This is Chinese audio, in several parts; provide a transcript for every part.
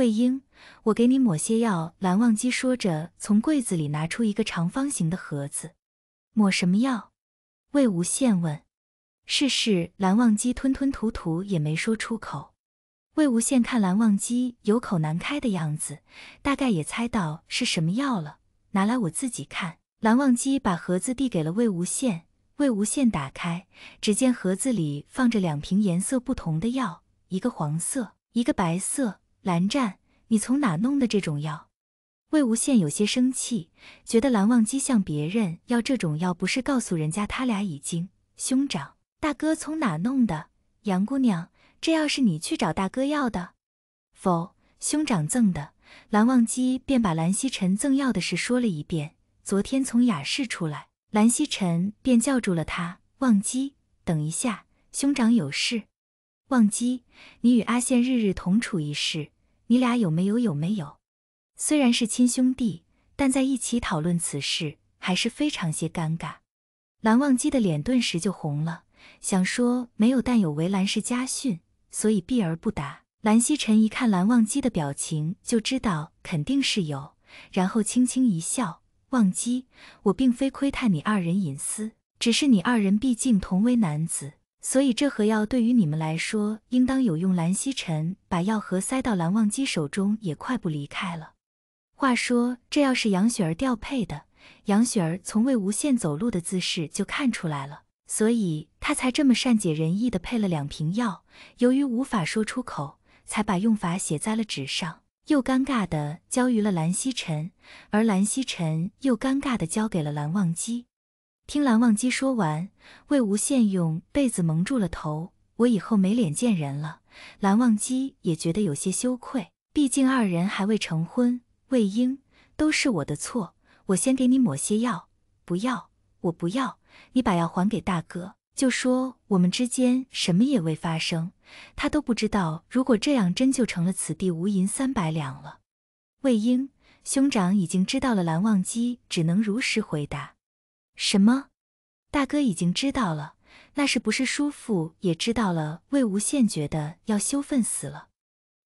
魏婴，我给你抹些药。”蓝忘机说着，从柜子里拿出一个长方形的盒子。“抹什么药？”魏无羡问。“试试。”蓝忘机吞吞吐吐，也没说出口。魏无羡看蓝忘机有口难开的样子，大概也猜到是什么药了，拿来我自己看。蓝忘机把盒子递给了魏无羡。魏无羡打开，只见盒子里放着两瓶颜色不同的药，一个黄色，一个白色。蓝湛，你从哪弄的这种药？魏无羡有些生气，觉得蓝忘机向别人要这种药，不是告诉人家他俩已经兄长大哥从哪弄的？杨姑娘，这药是你去找大哥要的？否，兄长赠的。蓝忘机便把蓝曦臣赠药的事说了一遍。昨天从雅室出来，蓝曦臣便叫住了他：“忘机，等一下，兄长有事。”忘机，你与阿羡日日同处一室，你俩有没有有没有？虽然是亲兄弟，但在一起讨论此事还是非常些尴尬。蓝忘机的脸顿时就红了，想说没有，但有为栏氏家训，所以避而不答。蓝曦臣一看蓝忘机的表情，就知道肯定是有，然后轻轻一笑：“忘机，我并非窥探你二人隐私，只是你二人毕竟同为男子。”所以这盒药对于你们来说应当有用。蓝曦臣把药盒塞到蓝忘机手中，也快步离开了。话说这药是杨雪儿调配的，杨雪儿从魏无羡走路的姿势就看出来了，所以他才这么善解人意的配了两瓶药。由于无法说出口，才把用法写在了纸上，又尴尬的交于了蓝曦臣，而蓝曦臣又尴尬的交给了蓝忘机。听蓝忘机说完，魏无羡用被子蒙住了头。我以后没脸见人了。蓝忘机也觉得有些羞愧，毕竟二人还未成婚。魏婴，都是我的错。我先给你抹些药。不要，我不要。你把药还给大哥，就说我们之间什么也未发生。他都不知道，如果这样，真就成了此地无银三百两了。魏婴，兄长已经知道了，蓝忘机只能如实回答。什么？大哥已经知道了，那是不是叔父也知道了？魏无羡觉得要羞愤死了。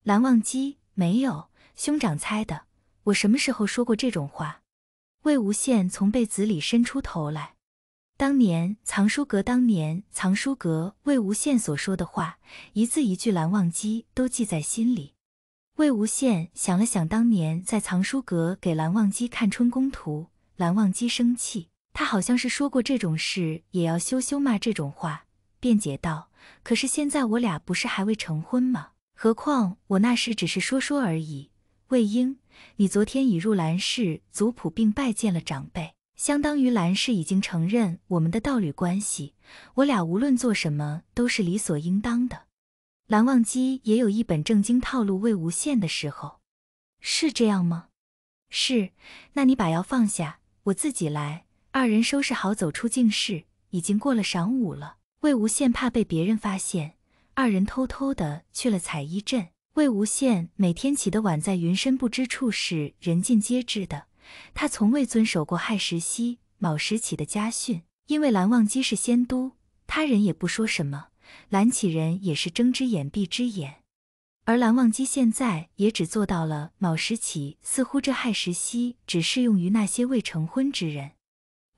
蓝忘机没有，兄长猜的，我什么时候说过这种话？魏无羡从被子里伸出头来。当年藏书阁，当年藏书阁，魏无羡所说的话，一字一句，蓝忘机都记在心里。魏无羡想了想，当年在藏书阁给蓝忘机看春宫图，蓝忘机生气。他好像是说过这种事也要羞羞骂这种话，辩解道。可是现在我俩不是还未成婚吗？何况我那时只是说说而已。魏婴，你昨天已入蓝氏族谱并拜见了长辈，相当于蓝氏已经承认我们的道侣关系。我俩无论做什么都是理所应当的。蓝忘机也有一本正经套路魏无羡的时候，是这样吗？是。那你把药放下，我自己来。二人收拾好，走出静室，已经过了晌午了。魏无羡怕被别人发现，二人偷偷的去了彩衣镇。魏无羡每天起的晚，在云深不知处是人尽皆知的。他从未遵守过亥时息、卯时起的家训，因为蓝忘机是仙都，他人也不说什么，蓝家人也是睁只眼闭只眼。而蓝忘机现在也只做到了卯时起，似乎这亥时息只适用于那些未成婚之人。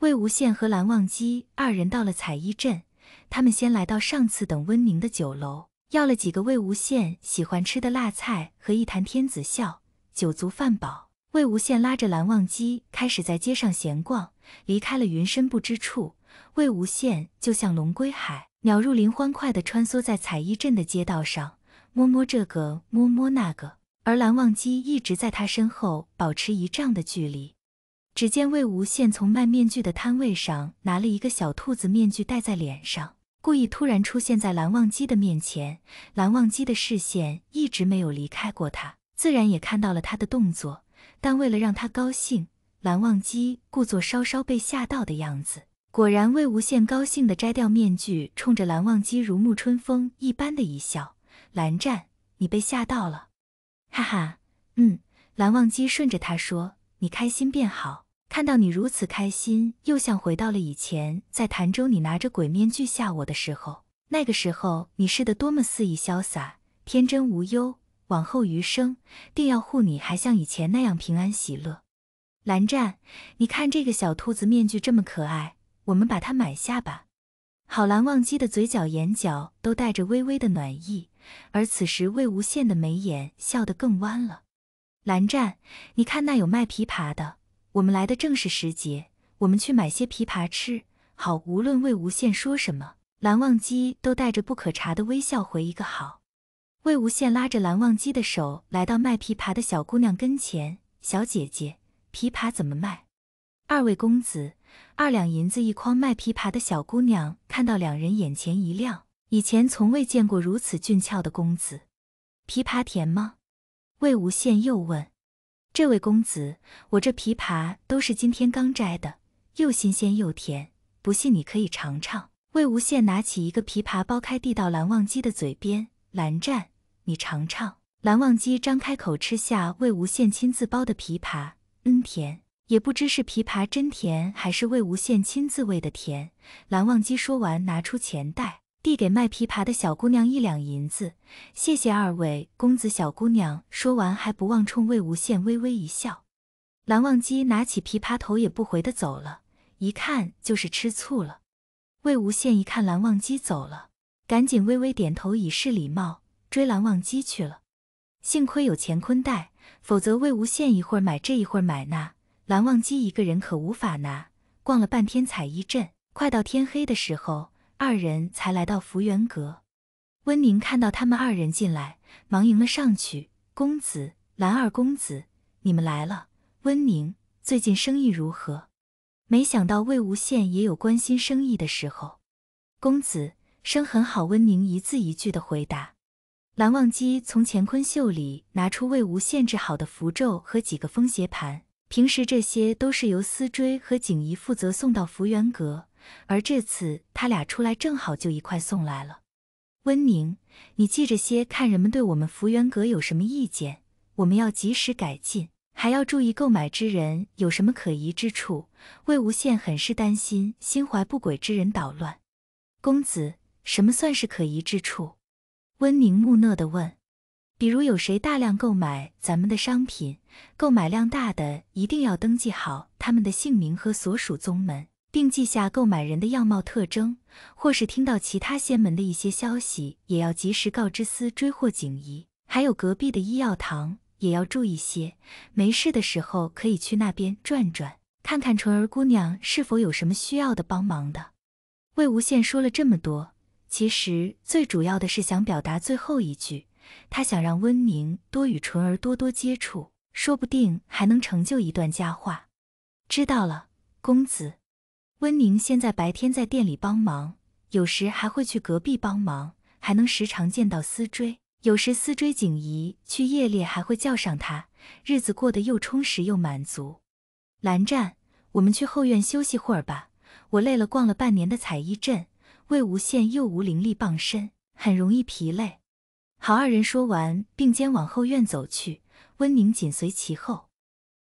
魏无羡和蓝忘机二人到了彩衣镇，他们先来到上次等温宁的酒楼，要了几个魏无羡喜欢吃的辣菜和一坛天子笑，酒足饭饱。魏无羡拉着蓝忘机开始在街上闲逛，离开了云深不知处。魏无羡就像龙归海，鸟入林，欢快地穿梭在彩衣镇的街道上，摸摸这个，摸摸那个。而蓝忘机一直在他身后，保持一丈的距离。只见魏无羡从卖面具的摊位上拿了一个小兔子面具戴在脸上，故意突然出现在蓝忘机的面前。蓝忘机的视线一直没有离开过他，自然也看到了他的动作。但为了让他高兴，蓝忘机故作稍稍被吓到的样子。果然，魏无羡高兴的摘掉面具，冲着蓝忘机如沐春风一般的一笑：“蓝湛，你被吓到了，哈哈。”嗯，蓝忘机顺着他说：“你开心便好。”看到你如此开心，又像回到了以前在潭州，你拿着鬼面具吓我的时候。那个时候，你是得多么肆意潇洒、天真无忧。往后余生，定要护你，还像以前那样平安喜乐。蓝湛，你看这个小兔子面具这么可爱，我们把它买下吧。好，蓝忘机的嘴角、眼角都带着微微的暖意，而此时魏无羡的眉眼笑得更弯了。蓝湛，你看那有卖琵琶的。我们来的正是时节，我们去买些枇杷吃。好，无论魏无羡说什么，蓝忘机都带着不可察的微笑回一个好。魏无羡拉着蓝忘机的手来到卖枇杷的小姑娘跟前：“小姐姐，枇杷怎么卖？”“二位公子，二两银子一筐。”卖枇杷的小姑娘看到两人，眼前一亮，以前从未见过如此俊俏的公子。“枇杷甜吗？”魏无羡又问。这位公子，我这枇杷都是今天刚摘的，又新鲜又甜，不信你可以尝尝。魏无羡拿起一个枇杷，剥开递到蓝忘机的嘴边：“蓝湛，你尝尝。”蓝忘机张开口吃下魏无羡亲自剥的枇杷，嗯，甜。也不知是枇杷真甜，还是魏无羡亲自喂的甜。蓝忘机说完，拿出钱袋。递给卖琵琶的小姑娘一两银子，谢谢二位公子。小姑娘说完，还不忘冲魏无羡微微一笑。蓝忘机拿起琵琶，头也不回的走了，一看就是吃醋了。魏无羡一看蓝忘机走了，赶紧微微点头以示礼貌，追蓝忘机去了。幸亏有乾坤袋，否则魏无羡一会儿买这一会儿买那，蓝忘机一个人可无法拿。逛了半天彩衣镇，快到天黑的时候。二人才来到福源阁，温宁看到他们二人进来，忙迎了上去：“公子，蓝二公子，你们来了。温宁最近生意如何？”没想到魏无羡也有关心生意的时候。“公子，生很好。”温宁一字一句的回答。蓝忘机从乾坤袖里拿出魏无羡制好的符咒和几个风邪盘，平时这些都是由司追和景怡负责送到福源阁。而这次他俩出来正好就一块送来了。温宁，你记着些，看人们对我们福缘阁有什么意见，我们要及时改进，还要注意购买之人有什么可疑之处。魏无羡很是担心心怀不轨之人捣乱。公子，什么算是可疑之处？温宁木讷地问。比如有谁大量购买咱们的商品，购买量大的一定要登记好他们的姓名和所属宗门。并记下购买人的样貌特征，或是听到其他仙门的一些消息，也要及时告知司追或景仪。还有隔壁的医药堂，也要注意些。没事的时候可以去那边转转，看看纯儿姑娘是否有什么需要的帮忙的。魏无羡说了这么多，其实最主要的是想表达最后一句，他想让温宁多与纯儿多多接触，说不定还能成就一段佳话。知道了，公子。温宁现在白天在店里帮忙，有时还会去隔壁帮忙，还能时常见到思追。有时思追、景怡去夜猎，还会叫上他。日子过得又充实又满足。蓝湛，我们去后院休息会儿吧，我累了。逛了半年的彩衣镇，魏无羡又无灵力傍身，很容易疲累。好，二人说完，并肩往后院走去，温宁紧随其后。